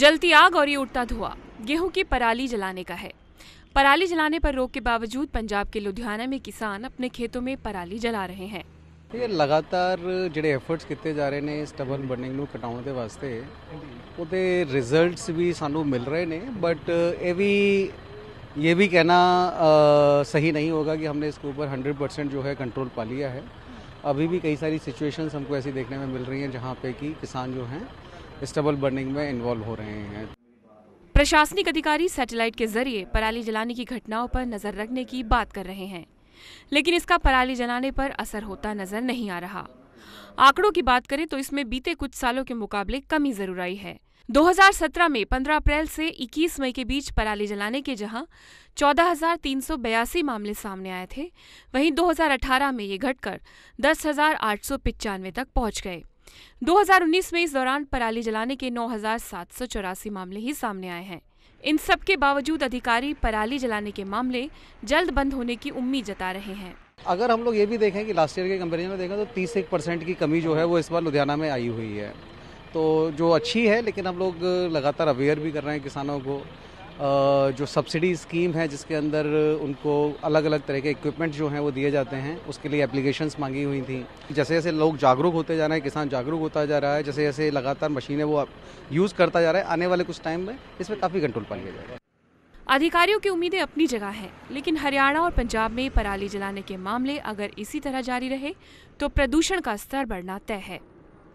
जलती आग और ये उठता धुआं गेहूं की पराली जलाने का है पराली जलाने पर रोक के बावजूद पंजाब के लुधियाना में किसान अपने खेतों में पराली जला रहे हैं ये लगातार जो एफर्ट्स किए जा रहे ਨੇ स्टबल बर्निंग कटाने के वास्ते वो ਉਹਦੇ भी सानू मिल रहे ਰਹੇ बट ये भी ये भी कहना आ, सही नहीं होगा कि हमने इसके ऊपर 100 परसेंट जो है कंट्रोल पा लिया है अभी भी कई सारी सिचुएशंस हमको ऐसी देखने में मिल रही हैं जहाँ पे कि किसान जो हैं स्टबल बर्निंग में इन्वॉल्व हो रहे हैं प्रशासनिक अधिकारी सैटेलाइट के जरिए पराली जलाने की घटनाओं पर नजर रखने की बात कर रहे हैं लेकिन इसका पराली जलाने पर असर होता नजर नहीं आ रहा आंकड़ों की बात करें तो इसमें बीते कुछ सालों के मुकाबले कमी जरूर आई है 2017 में 15 अप्रैल से 21 मई के बीच पराली जलाने के जहां चौदह मामले सामने आए थे वहीं 2018 में ये घटकर दस तक पहुंच गए 2019 में इस दौरान पराली जलाने के नौ मामले ही सामने आए हैं इन सब के बावजूद अधिकारी पराली जलाने के मामले जल्द बंद होने की उम्मीद जता रहे हैं अगर हम लोग ये भी देखें कि लास्ट ईयर के कंपेरिजन में देखें तो तीस एक परसेंट की कमी जो है वो इस बार लुधियाना में आई हुई है तो जो अच्छी है लेकिन हम लोग लगातार अवेयर भी कर रहे हैं किसानों को जो सब्सिडी स्कीम है जिसके अंदर उनको अलग अलग तरह के इक्विपमेंट जो हैं वो दिए जाते हैं उसके लिए एप्लीकेशंस मांगी हुई थी जैसे जैसे लोग जागरूक होते जा रहे हैं किसान जागरूक होता जा रहा है जैसे जैसे लगातार मशीनें वो यूज़ करता जा रहा है आने वाले कुछ टाइम में इसमें काफ़ी कंट्रोल पा लिया जाएगा अधिकारियों की उम्मीदें अपनी जगह हैं लेकिन हरियाणा और पंजाब में पराली जलाने के मामले अगर इसी तरह जारी रहे तो प्रदूषण का स्तर बढ़ना तय है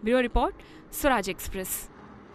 ब्यूरो रिपोर्ट स्वराज एक्सप्रेस